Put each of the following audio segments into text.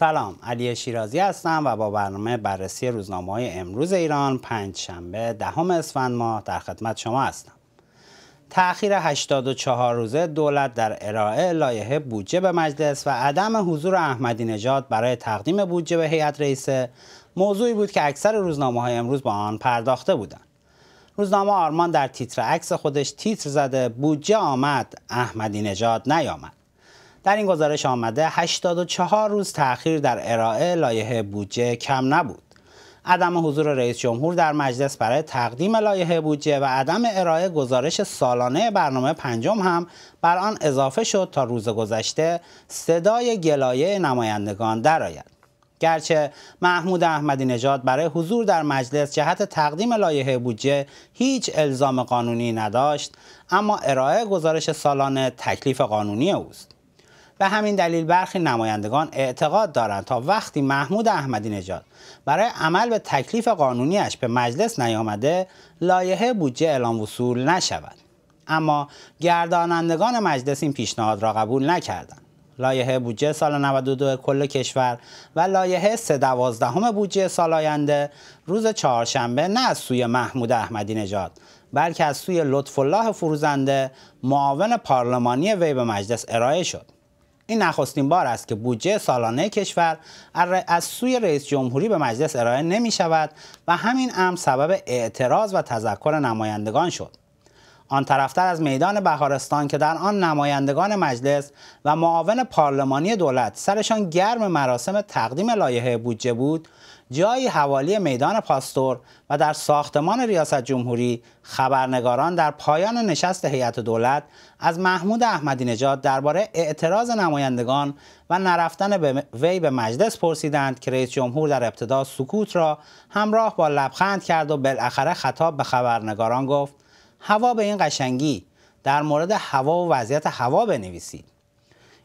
سلام علی شیرازی هستم و با برنامه بررسی روزنامه های امروز ایران پنج شنبه دهم اسفند ماه در خدمت شما هستم تأخیر 84 روزه دولت در ارائه لایحه بودجه به مجلس و عدم حضور احمدی نژاد برای تقدیم بودجه به هیئت رئیسه موضوعی بود که اکثر روزنامه های امروز با آن پرداخته بودند روزنامه آرمان در تیتر عکس خودش تیتر زده بودجه آمد احمدی نژاد نیامد در این گزارش آمده 84 روز تأخیر در ارائه لایحه بودجه کم نبود. عدم حضور رئیس جمهور در مجلس برای تقدیم لایحه بودجه و عدم ارائه گزارش سالانه برنامه پنجم هم بر آن اضافه شد تا روز گذشته صدای گلایه نمایندگان درآید. گرچه محمود احمدی نژاد برای حضور در مجلس جهت تقدیم لایحه بودجه هیچ الزام قانونی نداشت اما ارائه گزارش سالانه تکلیف قانونی اوست. به همین دلیل برخی نمایندگان اعتقاد دارند تا وقتی محمود احمدی نژاد برای عمل به تکلیف قانونیش به مجلس نیامده لایحه بودجه اعلام وصول نشود اما گردانندگان مجلس این پیشنهاد را قبول نکردند لایحه بودجه سال 92 کل کشور و لایحه 312 بودجه سال آینده روز چهارشنبه نه از سوی محمود احمدی نژاد بلکه از سوی لطفالله فروزنده معاون پارلمانی وی به مجلس ارائه شد این نخستین بار است که بودجه سالانه کشور از سوی رئیس جمهوری به مجلس ارائه نمی شود و همین امر سبب اعتراض و تذکر نمایندگان شد. آن طرفتر از میدان بهارستان که در آن نمایندگان مجلس و معاون پارلمانی دولت سرشان گرم مراسم تقدیم لایحه بودجه بود جایی حوالی میدان پاستور و در ساختمان ریاست جمهوری خبرنگاران در پایان نشست هیئت دولت از محمود احمدی نژاد درباره اعتراض نمایندگان و نرفتن به وی به مجلس پرسیدند که رئیس جمهور در ابتدا سکوت را همراه با لبخند کرد و بالاخره خطاب به خبرنگاران گفت هوا به این قشنگی در مورد هوا و وضعیت هوا بنویسید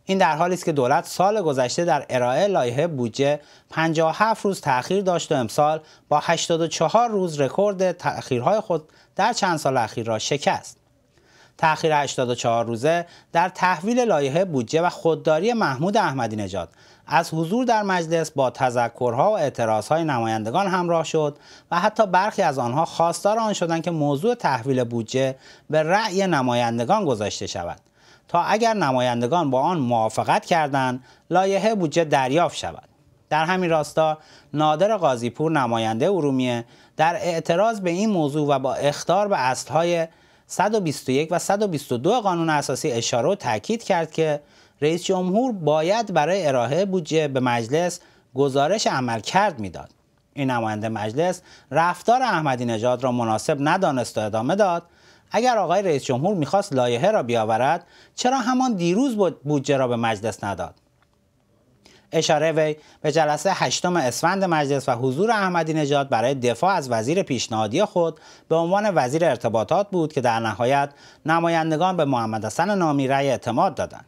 این در حالی است که دولت سال گذشته در ارائه لایحه بودجه 57 روز تاخیر داشت و امسال با 84 روز رکورد تأخیرهای خود در چند سال اخیر را شکست. تأخیر 84 روزه در تحویل لایحه بودجه و خودداری محمود احمدی نژاد از حضور در مجلس با تذکرها و اعتراضهای نمایندگان همراه شد و حتی برخی از آنها خواستار آن شدند که موضوع تحویل بودجه به رأی نمایندگان گذاشته شود تا اگر نمایندگان با آن موافقت کردند لایحه بودجه دریافت شود در همین راستا نادر قاضیپور نماینده ارومیه در اعتراض به این موضوع و با اختار به اصلهای 121 و 122 قانون اساسی اشاره و تاکید کرد که رئیس جمهور باید برای ارائه بودجه به مجلس گزارش عمل کرد میداد این نماینده مجلس رفتار احمدی نژاد را مناسب ندانست و ادامه داد اگر آقای رئیس جمهور میخواست لایحه را بیاورد چرا همان دیروز بودجه را به مجلس نداد اشاره وی به جلسه هشتم اسفند مجلس و حضور احمدی نژاد برای دفاع از وزیر پیشنهادی خود به عنوان وزیر ارتباطات بود که در نهایت نمایندگان به محمد حسن نامی رأی اعتماد دادند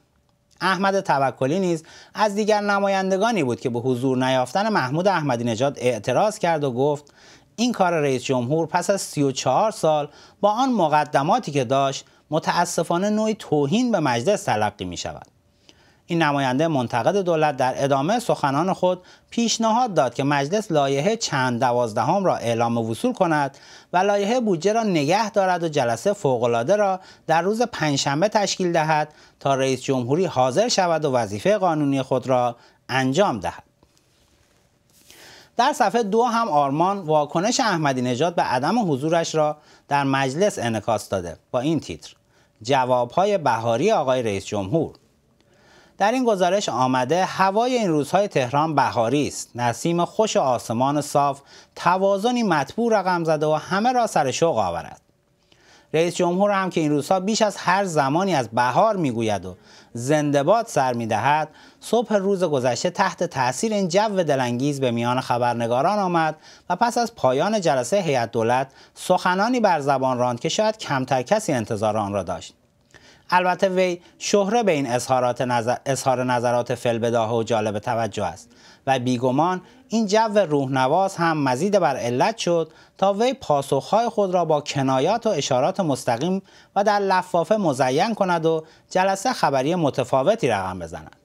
احمد توکلی نیز از دیگر نمایندگانی بود که به حضور نیافتن محمود احمدی نژاد اعتراض کرد و گفت این کار رئیس جمهور پس از 34 سال با آن مقدماتی که داشت متاسفانه نوعی توهین به مجلس تلقی می شود. این نماینده منتقد دولت در ادامه سخنان خود پیشنهاد داد که مجلس لایحه چند دوازدهم را اعلام وصول کند و لایحه بودجه را نگه دارد و جلسه فوقالعاده را در روز پنجشنبه تشکیل دهد تا رئیس جمهوری حاضر شود و وظیفه قانونی خود را انجام دهد در صفحه دو هم آرمان واکنش احمدی نژاد به عدم حضورش را در مجلس انعکاس داده با این تیتر جوابهای بهاری آقای رئیس جمهور در این گزارش آمده هوای این روزهای تهران بهاری است نسیم خوش آسمان صاف توازنی مطبوع رقم زده و همه را سر شوق آورد رئیس جمهور هم که این روزها بیش از هر زمانی از بهار میگوید و زندباد سر می دهد صبح روز گذشته تحت تاثیر این جو دلانگیز به میان خبرنگاران آمد و پس از پایان جلسه هیئت دولت سخنانی بر زبان راند که شاید کمتر کسی انتظار آن را داشت البته وی شهره به این اظهارات اظهار نظرات فلبداه و جالب توجه است و بیگمان این جو نواز هم مزید بر علت شد تا وی پاسخهای خود را با کنایات و اشارات مستقیم و در لفافه مزین کند و جلسه خبری متفاوتی رقم بزند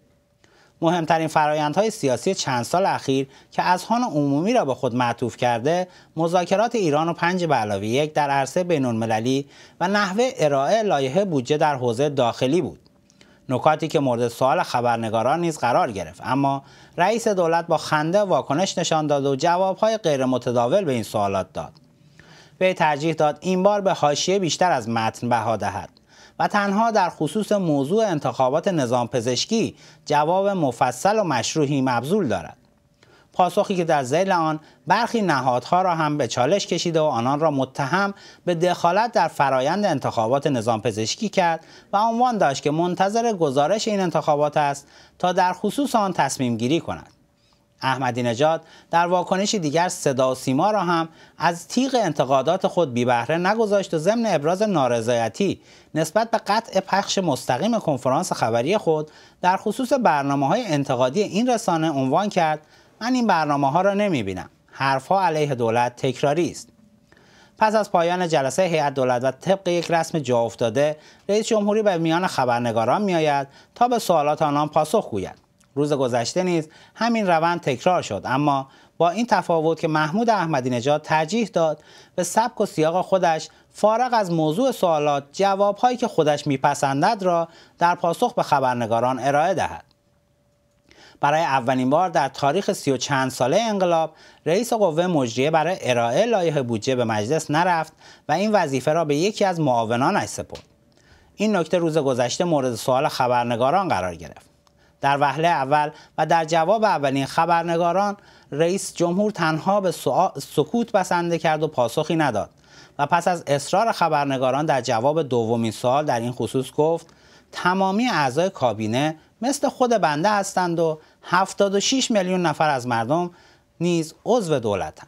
مهمترین فرایندهای سیاسی چند سال اخیر که از اذهان عمومی را به خود معطوف کرده مذاکرات ایران و پنج به علاوه یک در عرصه المللی و نحوه ارائه لایحه بودجه در حوزه داخلی بود نکاتی که مورد سوال خبرنگاران نیز قرار گرفت اما رئیس دولت با خنده واکنش نشان داد و جوابهای غیر متداول به این سوالات داد به ترجیح داد این بار به حاشیه بیشتر از متن بها دهد و تنها در خصوص موضوع انتخابات نظام پزشکی جواب مفصل و مشروحی مبذول دارد. پاسخی که در زیل آن برخی نهادها را هم به چالش کشیده و آنان را متهم به دخالت در فرایند انتخابات نظام پزشکی کرد و عنوان داشت که منتظر گزارش این انتخابات است تا در خصوص آن تصمیم گیری کند. احمدی نژاد در واکنشی دیگر صدا و سیما را هم از تیغ انتقادات خود بهره نگذاشت و ضمن ابراز نارضایتی نسبت به قطع پخش مستقیم کنفرانس خبری خود در خصوص برنامه های انتقادی این رسانه عنوان کرد من این برنامه ها را نمی بینم حرفها علیه دولت تکراری است پس از پایان جلسه هیئت دولت و طبق یک رسم جا افتاده رئیس جمهوری به میان خبرنگاران میآید تا به سوالات آنان پاسخ گوید روز گذشته نیز همین روند تکرار شد اما با این تفاوت که محمود احمدی نژاد ترجیح داد به سبک و سیاق خودش فارغ از موضوع سوالات جوابهایی که خودش میپسندد را در پاسخ به خبرنگاران ارائه دهد برای اولین بار در تاریخ سی و چند ساله انقلاب رئیس قوه مجریه برای ارائه لایح بودجه به مجلس نرفت و این وظیفه را به یکی از معاونانش سپرد این نکته روز گذشته مورد سوال خبرنگاران قرار گرفت در وهله اول و در جواب اولین خبرنگاران رئیس جمهور تنها به سکوت بسنده کرد و پاسخی نداد و پس از اصرار خبرنگاران در جواب دومین سال در این خصوص گفت تمامی اعضای کابینه مثل خود بنده هستند و 76 میلیون نفر از مردم نیز عضو دولتند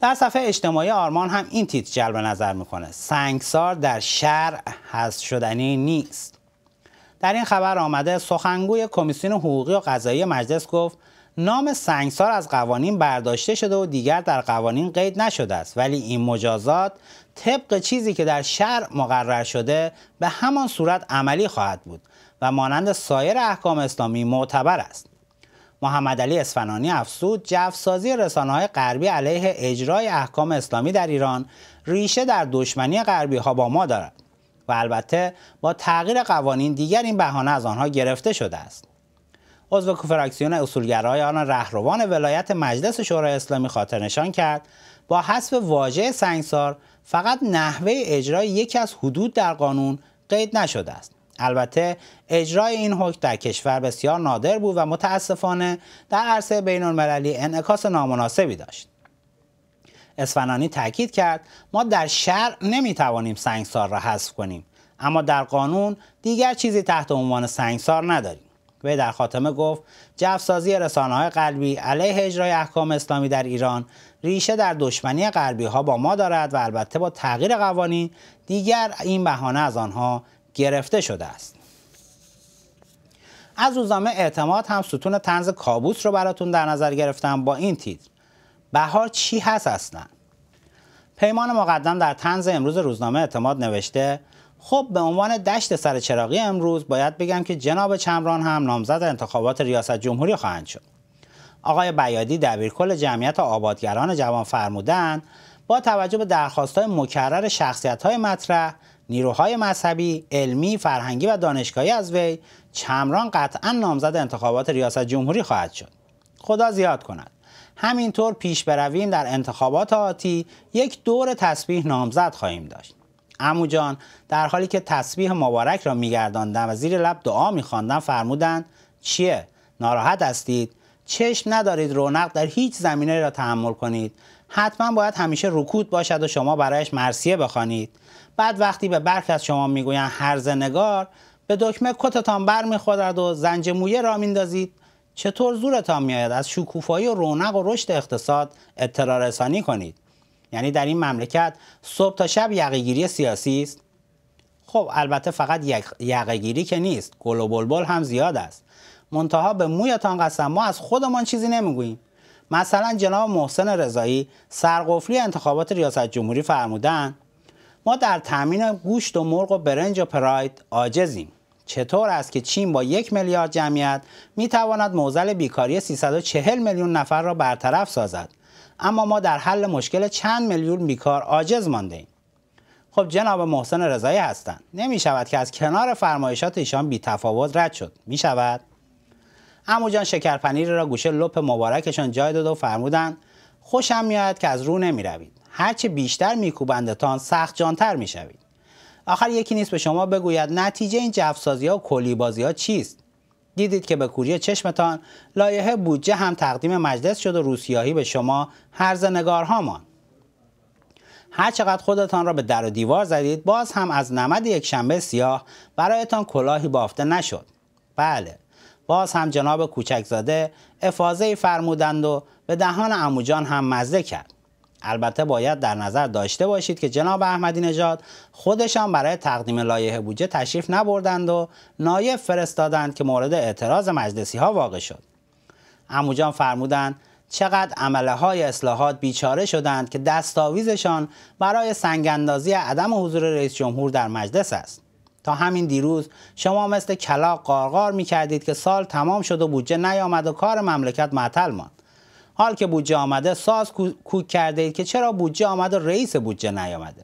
در صفحه اجتماعی آرمان هم این تیتر جلب نظر میکنه سنگسار در شرع هست شدنی نیست در این خبر آمده سخنگوی کمیسیون حقوقی و قضایی مجلس گفت نام سنگسار از قوانین برداشته شده و دیگر در قوانین قید نشده است ولی این مجازات طبق چیزی که در شر مقرر شده به همان صورت عملی خواهد بود و مانند سایر احکام اسلامی معتبر است محمد علی اسفنانی افسود جفسازی رسانه های غربی علیه اجرای احکام اسلامی در ایران ریشه در دشمنی غربی ها با ما دارد و البته با تغییر قوانین دیگر این بهانه از آنها گرفته شده است عضو کفراکسیون اصولگرای آن رهروان ولایت مجلس شورای اسلامی خاطر نشان کرد با حذف واژه سنگسار فقط نحوه اجرای یکی از حدود در قانون قید نشده است البته اجرای این حکم در کشور بسیار نادر بود و متاسفانه در عرصه بین المللی انعکاس نامناسبی داشت اسفنانی تاکید کرد ما در شرع نمیتوانیم سنگسار را حذف کنیم اما در قانون دیگر چیزی تحت عنوان سنگسار نداریم وی در خاتمه گفت جفسازی رسانه های قلبی علیه اجرای احکام اسلامی در ایران ریشه در دشمنی قلبی ها با ما دارد و البته با تغییر قوانین دیگر این بهانه از آنها گرفته شده است از روزنامه اعتماد هم ستون تنز کابوس رو براتون در نظر گرفتم با این تیتر بهار چی هست اصلا پیمان مقدم در تنز امروز روزنامه اعتماد نوشته خب به عنوان دشت سر چراغی امروز باید بگم که جناب چمران هم نامزد انتخابات ریاست جمهوری خواهند شد آقای بیادی دبیرکل جمعیت آبادگران جوان فرمودن با توجه به درخواست های مکرر شخصیت های مطرح نیروهای مذهبی، علمی، فرهنگی و دانشگاهی از وی چمران قطعا نامزد انتخابات ریاست جمهوری خواهد شد خدا زیاد کند همینطور پیش برویم در انتخابات آتی یک دور تسبیح نامزد خواهیم داشت امو جان در حالی که تسبیح مبارک را میگرداندم و زیر لب دعا میخواندم فرمودند چیه ناراحت هستید چشم ندارید رونق در هیچ زمینه را تحمل کنید حتما باید همیشه رکود باشد و شما برایش مرسیه بخوانید بعد وقتی به برخی از شما میگویند هرزنگار نگار به دکمه کتتان بر میخورد و زنج مویه را میندازید چطور زورتان میآید از شکوفایی و رونق و رشد اقتصاد اطلاع رسانی کنید یعنی در این مملکت صبح تا شب یقهگیری سیاسی است خب البته فقط یقهگیری که نیست گل و بلبل هم زیاد است منتها به مویتان قسم ما از خودمان چیزی نمیگوییم مثلا جناب محسن رضایی سرقفلی انتخابات ریاست جمهوری فرمودن ما در تامین گوشت و مرغ و برنج و پراید عاجزیم چطور است که چین با یک میلیارد جمعیت می تواند موزل بیکاری 340 میلیون نفر را برطرف سازد اما ما در حل مشکل چند میلیون بیکار عاجز مانده ایم خب جناب محسن رضایی هستند نمی شود که از کنار فرمایشات ایشان بی تفاوت رد شد می شود امو جان شکرپنیر را گوشه لپ مبارکشان جای داد و فرمودند خوشم میاد که از رو نمی روید هرچه بیشتر میکوبندتان سخت جانتر میشوید آخر یکی نیست به شما بگوید نتیجه این جفسازی ها و کلی بازی ها چیست دیدید که به کوری چشمتان لایحه بودجه هم تقدیم مجلس شد و روسیاهی به شما هرز نگارهامان هر چقدر خودتان را به در و دیوار زدید باز هم از نمد یک شنبه سیاه برایتان کلاهی بافته نشد بله باز هم جناب کوچکزاده افاظه فرمودند و به دهان عموجان هم مزه کرد البته باید در نظر داشته باشید که جناب احمدی نژاد خودشان برای تقدیم لایحه بودجه تشریف نبردند و نایب فرستادند که مورد اعتراض مجلسی ها واقع شد اموجان فرمودند چقدر عمله های اصلاحات بیچاره شدند که دستاویزشان برای اندازی عدم حضور رئیس جمهور در مجلس است تا همین دیروز شما مثل کلا قارقار می کردید که سال تمام شد و بودجه نیامد و کار مملکت معطل ماند حال که بودجه آمده ساز کوک کرده اید که چرا بودجه آمده رئیس بودجه نیامده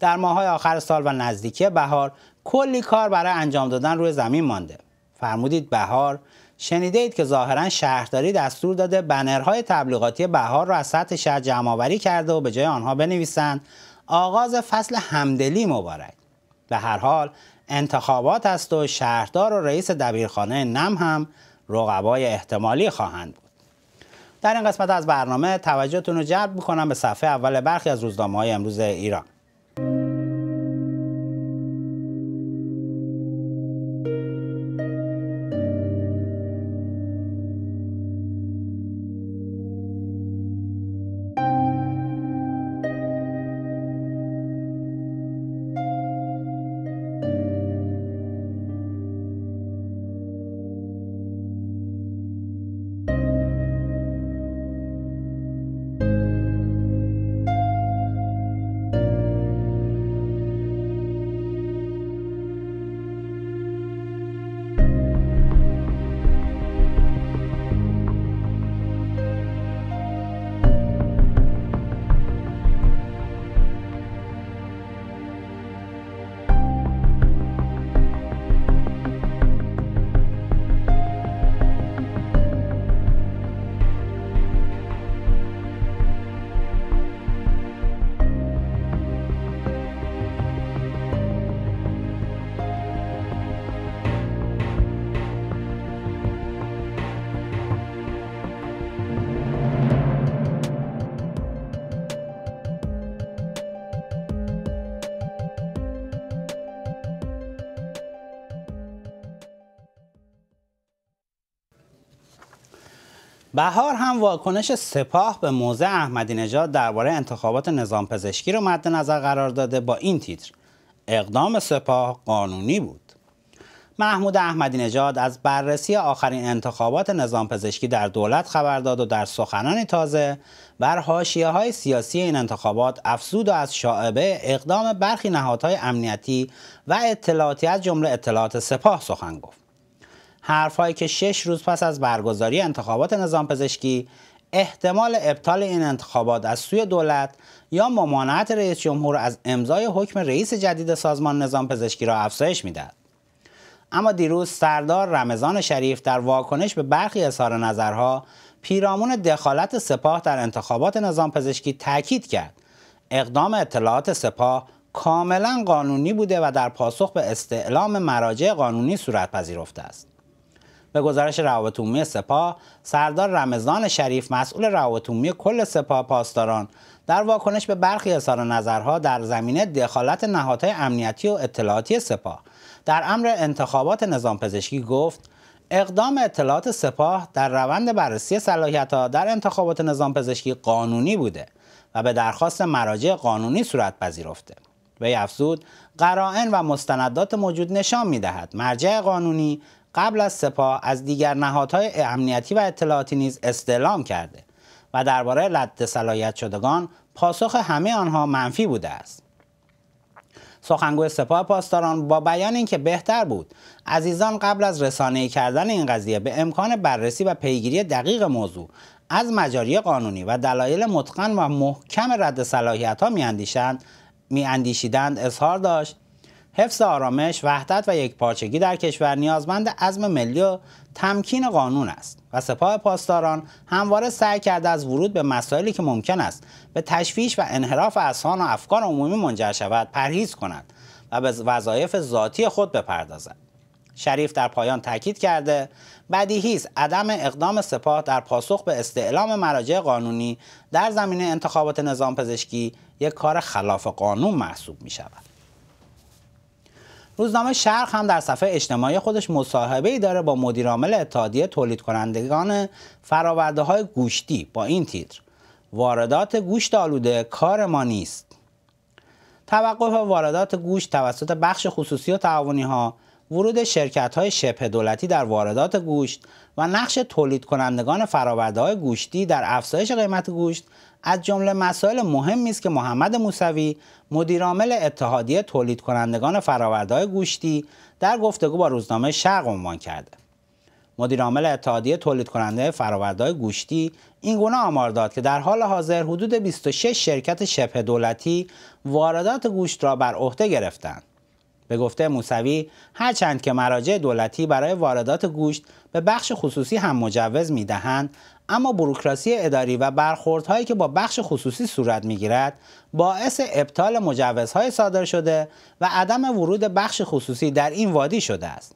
در ماهای آخر سال و نزدیکی بهار کلی کار برای انجام دادن روی زمین مانده فرمودید بهار شنیده اید که ظاهرا شهرداری دستور داده بنرهای تبلیغاتی بهار را از سطح شهر جمعآوری کرده و به جای آنها بنویسند آغاز فصل همدلی مبارک به هر حال انتخابات است و شهردار و رئیس دبیرخانه نم هم رقبای احتمالی خواهند بود در این قسمت از برنامه توجهتون رو جلب میکنم به صفحه اول برخی از روزنامه های امروز ایران بهار هم واکنش سپاه به موزه احمدی نژاد درباره انتخابات نظام پزشکی رو مد نظر قرار داده با این تیتر اقدام سپاه قانونی بود محمود احمدی نژاد از بررسی آخرین انتخابات نظام پزشکی در دولت خبر داد و در سخنانی تازه بر حاشیه های سیاسی این انتخابات افزود و از شاعبه اقدام برخی نهادهای امنیتی و اطلاعاتی از جمله اطلاعات سپاه سخن گفت حرفهایی که شش روز پس از برگزاری انتخابات نظام پزشکی احتمال ابطال این انتخابات از سوی دولت یا ممانعت رئیس جمهور از امضای حکم رئیس جدید سازمان نظام پزشکی را افزایش دهد. اما دیروز سردار رمضان شریف در واکنش به برخی اظهار نظرها پیرامون دخالت سپاه در انتخابات نظام پزشکی تاکید کرد اقدام اطلاعات سپاه کاملا قانونی بوده و در پاسخ به استعلام مراجع قانونی صورت پذیرفته است به گزارش روابط عمومی سپاه سردار رمضان شریف مسئول روابط عمومی کل سپاه پاسداران در واکنش به برخی اظهار نظرها در زمینه دخالت نهادهای امنیتی و اطلاعاتی سپاه در امر انتخابات نظام پزشکی گفت اقدام اطلاعات سپاه در روند بررسی صلاحیت ها در انتخابات نظام پزشکی قانونی بوده و به درخواست مراجع قانونی صورت پذیرفته. وی افزود قرائن و مستندات موجود نشان می دهد مرجع قانونی قبل از سپاه از دیگر نهادهای امنیتی و اطلاعاتی نیز استعلام کرده و درباره رد صلاحیت شدگان پاسخ همه آنها منفی بوده است سخنگوی سپاه پاسداران با بیان اینکه بهتر بود عزیزان قبل از رسانه‌ای کردن این قضیه به امکان بررسی و پیگیری دقیق موضوع از مجاری قانونی و دلایل متقن و محکم رد صلاحیت ها می اندیشیدند اظهار داشت حفظ آرامش، وحدت و یک پارچگی در کشور نیازمند عزم ملی و تمکین قانون است و سپاه پاسداران همواره سعی کرده از ورود به مسائلی که ممکن است به تشویش و انحراف اسان و افکار عمومی منجر شود پرهیز کند و به وظایف ذاتی خود بپردازد شریف در پایان تاکید کرده بدیهی است عدم اقدام سپاه در پاسخ به استعلام مراجع قانونی در زمینه انتخابات نظام پزشکی یک کار خلاف قانون محسوب می شود. روزنامه شرق هم در صفحه اجتماعی خودش مصاحبه ای داره با مدیرعامل اتحادیه تولید کنندگان فراورده های گوشتی با این تیتر واردات گوشت آلوده کار ما نیست توقف واردات گوشت توسط بخش خصوصی و تعاونی ها ورود شرکت های شبه دولتی در واردات گوشت و نقش تولید کنندگان فراورده های گوشتی در افزایش قیمت گوشت از جمله مسائل مهمی است که محمد موسوی مدیرعامل اتحادیه تولید کنندگان فراوردهای گوشتی در گفتگو با روزنامه شرق عنوان کرده مدیرعامل اتحادیه تولید کننده فراوردهای گوشتی این گونه آمار داد که در حال حاضر حدود 26 شرکت شبه دولتی واردات گوشت را بر عهده گرفتند به گفته موسوی هرچند که مراجع دولتی برای واردات گوشت به بخش خصوصی هم مجوز میدهند اما بروکراسی اداری و برخوردهایی که با بخش خصوصی صورت میگیرد باعث ابطال مجوزهای صادر شده و عدم ورود بخش خصوصی در این وادی شده است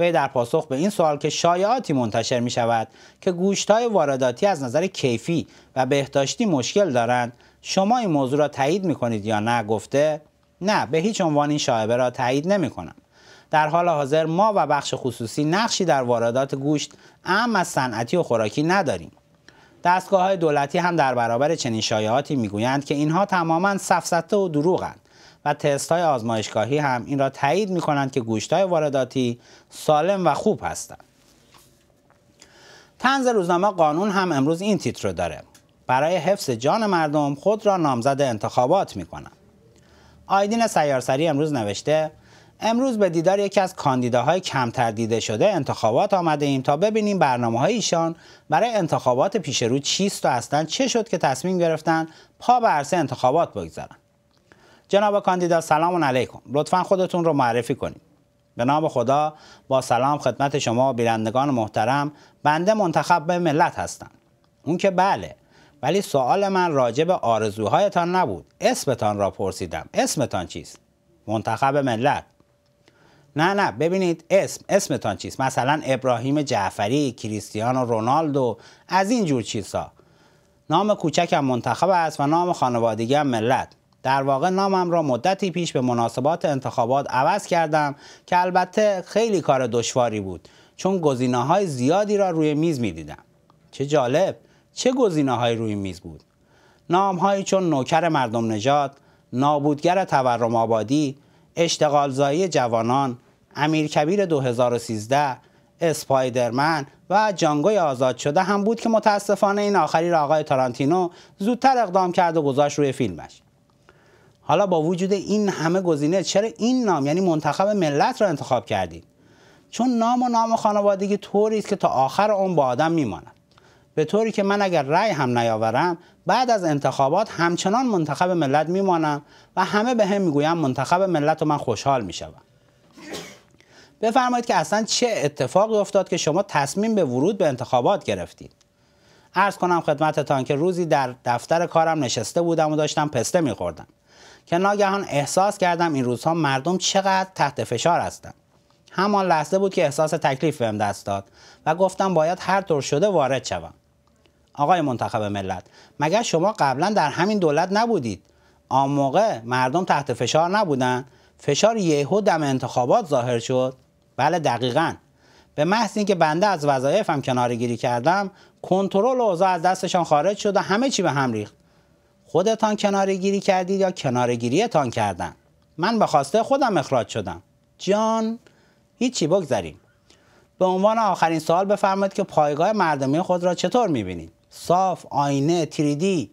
وی در پاسخ به این سوال که شایعاتی منتشر می شود که گوشت های وارداتی از نظر کیفی و بهداشتی مشکل دارند شما این موضوع را تایید می کنید یا نه گفته نه به هیچ عنوان این شایبه را تایید نمی کنم. در حال حاضر ما و بخش خصوصی نقشی در واردات گوشت اهم از صنعتی و خوراکی نداریم. دستگاه های دولتی هم در برابر چنین شایعاتی گویند که اینها تماما سفسطه و دروغند و تست های آزمایشگاهی هم این را تایید می کنند که گوشت های وارداتی سالم و خوب هستند. تنز روزنامه قانون هم امروز این تیتر رو داره برای حفظ جان مردم خود را نامزد انتخابات می کنند. آیدین سیارسری امروز نوشته امروز به دیدار یکی از کاندیداهای کمتر دیده شده انتخابات آمده ایم تا ببینیم برنامه های ایشان برای انتخابات پیش رو چیست و اصلا چه شد که تصمیم گرفتن پا به عرصه انتخابات بگذارن جناب کاندیدا سلام علیکم لطفا خودتون رو معرفی کنید به نام خدا با سلام خدمت شما بینندگان محترم بنده منتخب به ملت هستم اون که بله ولی سوال من راجع به آرزوهایتان نبود اسمتان را پرسیدم اسمتان چیست منتخب ملت نه نه ببینید اسم اسمتان چیست مثلا ابراهیم جعفری کریستیانو رونالدو از این جور چیزها نام کوچکم منتخب است و نام خانوادگی هم ملت در واقع نامم را مدتی پیش به مناسبات انتخابات عوض کردم که البته خیلی کار دشواری بود چون گزینه های زیادی را روی میز میدیدم چه جالب چه های روی میز بود نامهایی چون نوکر مردم نجات، نابودگر تورم آبادی اشتغالزایی جوانان امیرکبیر 2013 اسپایدرمن و جانگوی آزاد شده هم بود که متاسفانه این آخری را آقای تارانتینو زودتر اقدام کرد و گذاشت روی فیلمش حالا با وجود این همه گزینه چرا این نام یعنی منتخب ملت را انتخاب کردید چون نام و نام خانوادگی طوری است که تا آخر اون با آدم میماند به طوری که من اگر رأی هم نیاورم بعد از انتخابات همچنان منتخب ملت میمانم و همه به هم میگویم منتخب ملت و من خوشحال میشوم بفرمایید که اصلا چه اتفاقی افتاد که شما تصمیم به ورود به انتخابات گرفتید عرض کنم خدمتتان که روزی در دفتر کارم نشسته بودم و داشتم پسته میخوردم که ناگهان احساس کردم این روزها مردم چقدر تحت فشار هستند همان لحظه بود که احساس تکلیف بهم دست داد و گفتم باید هر طور شده وارد شوم آقای منتخب ملت مگر شما قبلا در همین دولت نبودید آن موقع مردم تحت فشار نبودن فشار یهو دم انتخابات ظاهر شد بله دقیقا به محض اینکه بنده از وظایفم کنارگیری کردم کنترل اوضاع از دستشان خارج شد و همه چی به هم ریخت خودتان کنارگیری کردید یا کنارگیریتان کردن من به خواسته خودم اخراج شدم جان هیچی بگذاریم به عنوان آخرین سوال بفرمایید که پایگاه مردمی خود را چطور میبینید صاف آینه تریدی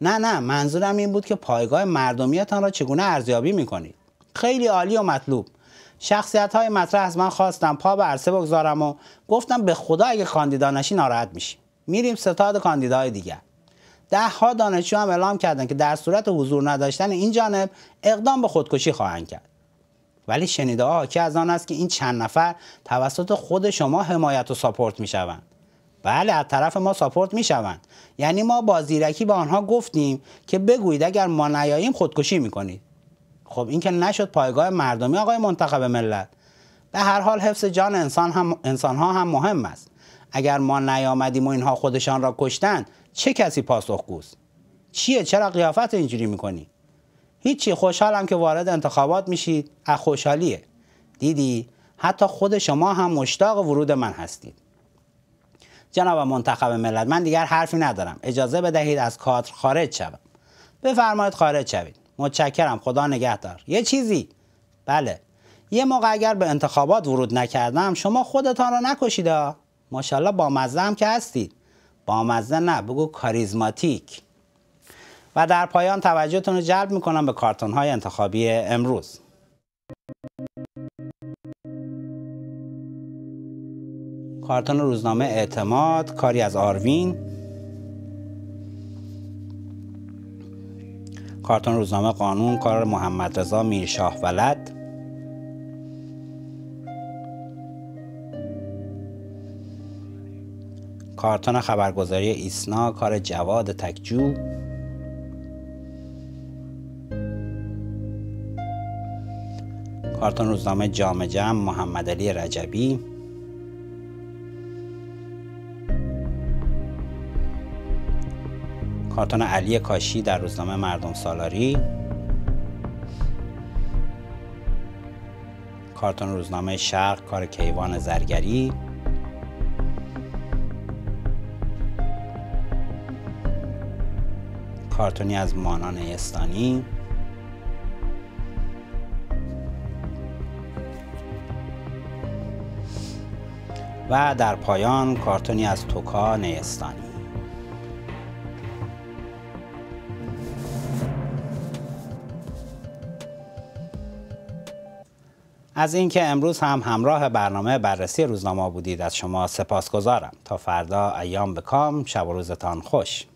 نه نه منظورم این بود که پایگاه مردمیتان را چگونه ارزیابی میکنید خیلی عالی و مطلوب شخصیت های مطرح از من خواستم پا به عرصه بگذارم و گفتم به خدا اگه کاندیدا نشی ناراحت میشیم میریم ستاد کاندیدای دیگر ده ها دانشجو هم اعلام کردند که در صورت حضور نداشتن این جانب اقدام به خودکشی خواهند کرد ولی شنیده ها که از آن است که این چند نفر توسط خود شما حمایت و ساپورت میشوند بله از طرف ما ساپورت میشوند یعنی ما با زیرکی به آنها گفتیم که بگویید اگر ما نیاییم خودکشی میکنید خب این که نشد پایگاه مردمی آقای منتخب ملت به هر حال حفظ جان انسان هم انسان ها هم مهم است اگر ما نیامدیم و اینها خودشان را کشتند چه کسی پاسخگوست چیه چرا قیافت اینجوری میکنی هیچی خوشحالم که وارد انتخابات میشید از خوشحالیه دیدی حتی خود شما هم مشتاق ورود من هستید جناب منتخب ملت من دیگر حرفی ندارم اجازه بدهید از کادر خارج شوم بفرمایید خارج شوید متشکرم خدا نگهدار یه چیزی بله یه موقع اگر به انتخابات ورود نکردم شما خودتان را نکشید ماشاءالله با مزه هم که هستید با مزه نه بگو کاریزماتیک و در پایان توجهتون رو جلب میکنم به کارتون های انتخابی امروز کارتون روزنامه اعتماد کاری از آروین کارتون روزنامه قانون کار محمد رضا میرشاه ولد کارتون خبرگزاری ایسنا کار جواد تکجو کارتون روزنامه جام جم، محمد علی رجبی کارتون علی کاشی در روزنامه مردم سالاری کارتون روزنامه شرق کار کیوان زرگری کارتونی از مانان استانی و در پایان کارتونی از توکا نیستانی از اینکه امروز هم همراه برنامه بررسی روزنامه بودید از شما سپاسگزارم تا فردا ایام به کام شب و روزتان خوش